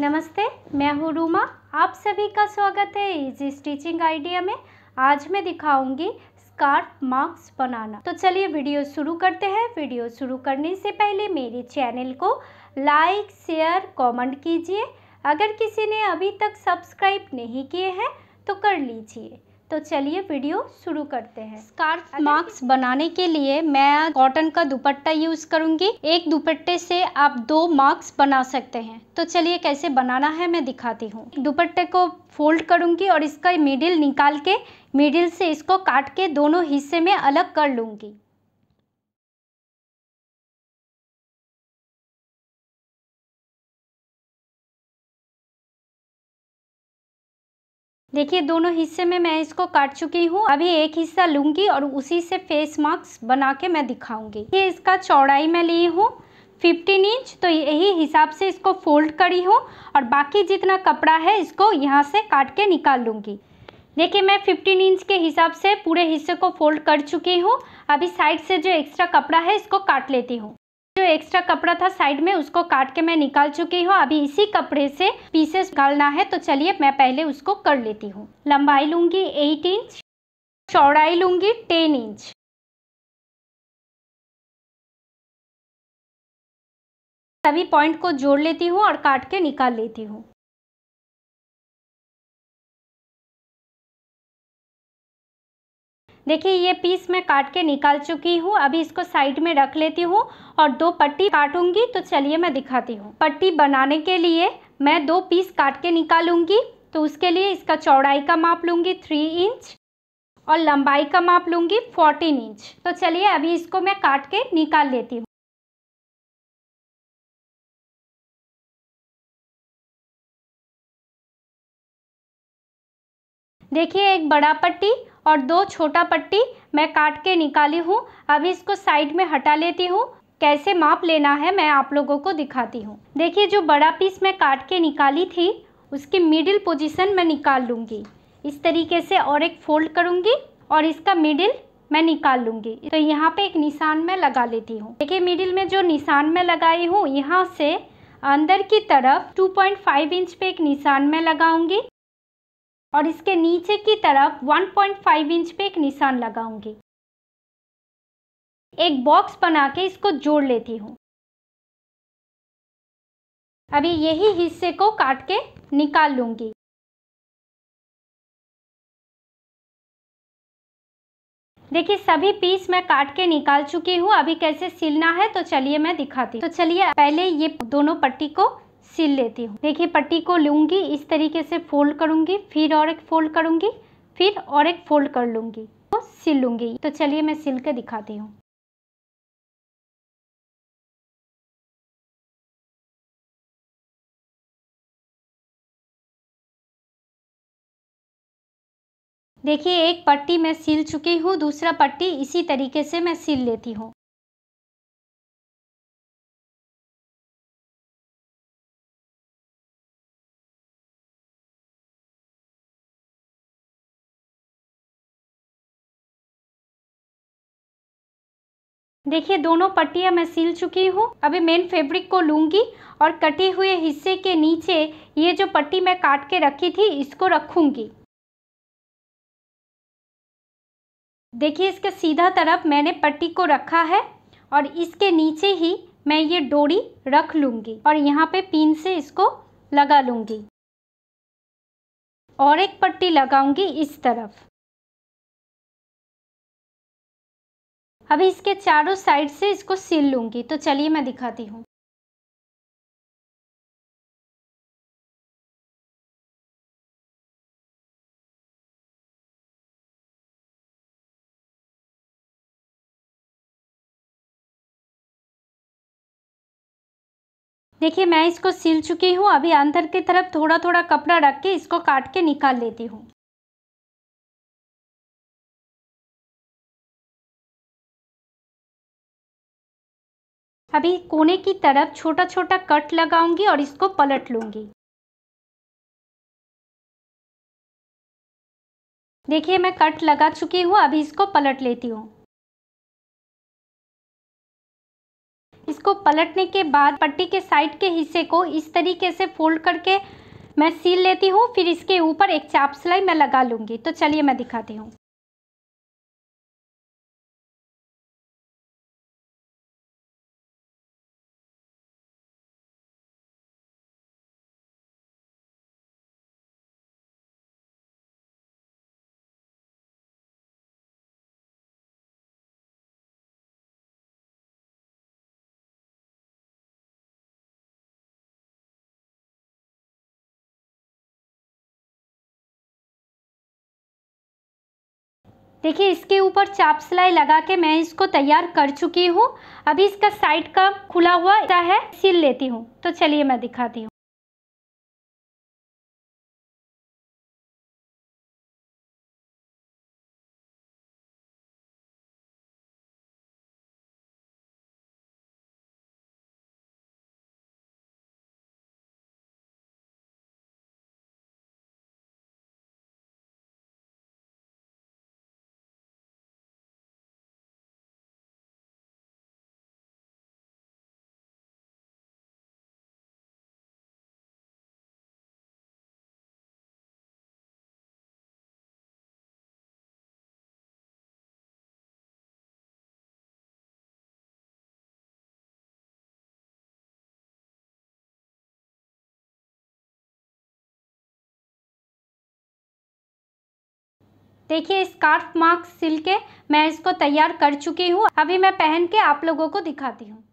नमस्ते मैं हूँ रूमा आप सभी का स्वागत है इजी स्टिचिंग आइडिया में आज मैं दिखाऊंगी स्कार्फ मार्क्स बनाना तो चलिए वीडियो शुरू करते हैं वीडियो शुरू करने से पहले मेरे चैनल को लाइक शेयर कमेंट कीजिए अगर किसी ने अभी तक सब्सक्राइब नहीं किए हैं तो कर लीजिए तो चलिए वीडियो शुरू करते हैं स्कार्फ मार्क्स बनाने के लिए मैं कॉटन का दुपट्टा यूज़ करूँगी एक दुपट्टे से आप दो मार्क्स बना सकते हैं तो चलिए कैसे बनाना है मैं दिखाती हूँ दुपट्टे को फोल्ड करूंगी और इसका मिडिल निकाल के मिडिल से इसको काट के दोनों हिस्से में अलग कर लूंगी देखिए दोनों हिस्से में मैं इसको काट चुकी हूँ अभी एक हिस्सा लूंगी और उसी से फेस मास्क बना के मैं दिखाऊंगी ये इसका चौड़ाई मैं ली हूँ 15 इंच तो यही हिसाब से इसको फोल्ड करी हूँ और बाकी जितना कपड़ा है इसको यहाँ से काट के निकाल लूँगी देखिए मैं 15 इंच के हिसाब से पूरे हिस्से को फोल्ड कर चुकी हूँ अभी साइड से जो एक्स्ट्रा कपड़ा है इसको काट लेती हूँ जो एक्स्ट्रा कपड़ा था साइड में उसको काट के मैं निकाल चुकी हूँ अभी इसी कपड़े से पीसेस निकालना है तो चलिए मैं पहले उसको कर लेती हूँ लंबाई लूँगी एट इंच चौड़ाई लूँगी टेन इंच सभी पॉइंट को जोड़ लेती हूँ और काट के निकाल लेती हूँ देखिए ये पीस मैं काट के निकाल चुकी हूँ अभी इसको साइड में रख लेती हूँ और दो पट्टी काटूंगी तो चलिए मैं दिखाती हूँ पट्टी बनाने के लिए मैं दो पीस काट के निकालूंगी तो उसके लिए इसका चौड़ाई का माप लूंगी थ्री इंच और लंबाई का माप लूंगी फोर्टीन इंच तो चलिए अभी इसको मैं काट के निकाल लेती हूँ देखिए एक बड़ा पट्टी और दो छोटा पट्टी मैं काट के निकाली हूँ अभी इसको साइड में हटा लेती हूँ कैसे माप लेना है मैं आप लोगों को दिखाती हूँ देखिए जो बड़ा पीस मैं काट के निकाली थी उसकी मिडिल पोजीशन मैं निकाल लूँगी इस तरीके से और एक फोल्ड करूँगी और इसका मिडिल मैं निकाल लूँगी तो यहाँ पे एक निशान मैं लगा लेती हूँ देखिए मिडिल में जो निशान मैं लगाई हूँ यहाँ से अंदर की तरफ 2.5 इंच पे एक निशान मैं लगाऊंगी और इसके नीचे की तरफ 1.5 इंच पे एक निशान लगाऊंगी एक बॉक्स बना के इसको जोड़ लेती हूँ अभी यही हिस्से को काट के निकाल लूंगी देखिए सभी पीस मैं काट के निकाल चुकी हूँ अभी कैसे सिलना है तो चलिए मैं दिखाती हूँ तो चलिए पहले ये दोनों पट्टी को सिल लेती हूँ देखिए पट्टी को लूँगी इस तरीके से फोल्ड करूँगी फिर और एक फोल्ड करूँगी फिर और एक फोल्ड कर लूँगी तो सिल लूँगी तो चलिए मैं सिल कर दिखाती हूँ देखिए एक पट्टी मैं सिल चुकी हूँ दूसरा पट्टी इसी तरीके से मैं सिल लेती हूँ देखिए दोनों पट्टियाँ मैं सिल चुकी हूँ अभी मेन फैब्रिक को लूँगी और कटे हुए हिस्से के नीचे ये जो पट्टी मैं काट के रखी थी इसको रखूँगी देखिए इसके सीधा तरफ मैंने पट्टी को रखा है और इसके नीचे ही मैं ये डोरी रख लूँगी और यहाँ पे पिन से इसको लगा लूँगी और एक पट्टी लगाऊंगी इस तरफ अभी इसके चारों साइड से इसको सिल लूँगी तो चलिए मैं दिखाती हूँ देखिए मैं इसको सिल चुकी हूँ अभी अंदर की तरफ थोड़ा थोड़ा कपड़ा रख के इसको काट के निकाल लेती हूँ अभी कोने की तरफ छोटा छोटा कट लगाऊंगी और इसको पलट लूंगी देखिए मैं कट लगा चुकी हूँ अभी इसको पलट लेती हूँ इसको पलटने के बाद पट्टी के साइड के हिस्से को इस तरीके से फोल्ड करके मैं सील लेती हूँ फिर इसके ऊपर एक चाप सिलाई मैं लगा लूँगी तो चलिए मैं दिखाती हूँ देखिए इसके ऊपर चाप सिलाई लगा के मैं इसको तैयार कर चुकी हूँ अभी इसका साइड का खुला हुआ है सिल लेती हूँ तो चलिए मैं दिखाती हूँ देखिए स्कार्फ मार्क्स सिल के मैं इसको तैयार कर चुकी हूँ अभी मैं पहन के आप लोगों को दिखाती हूँ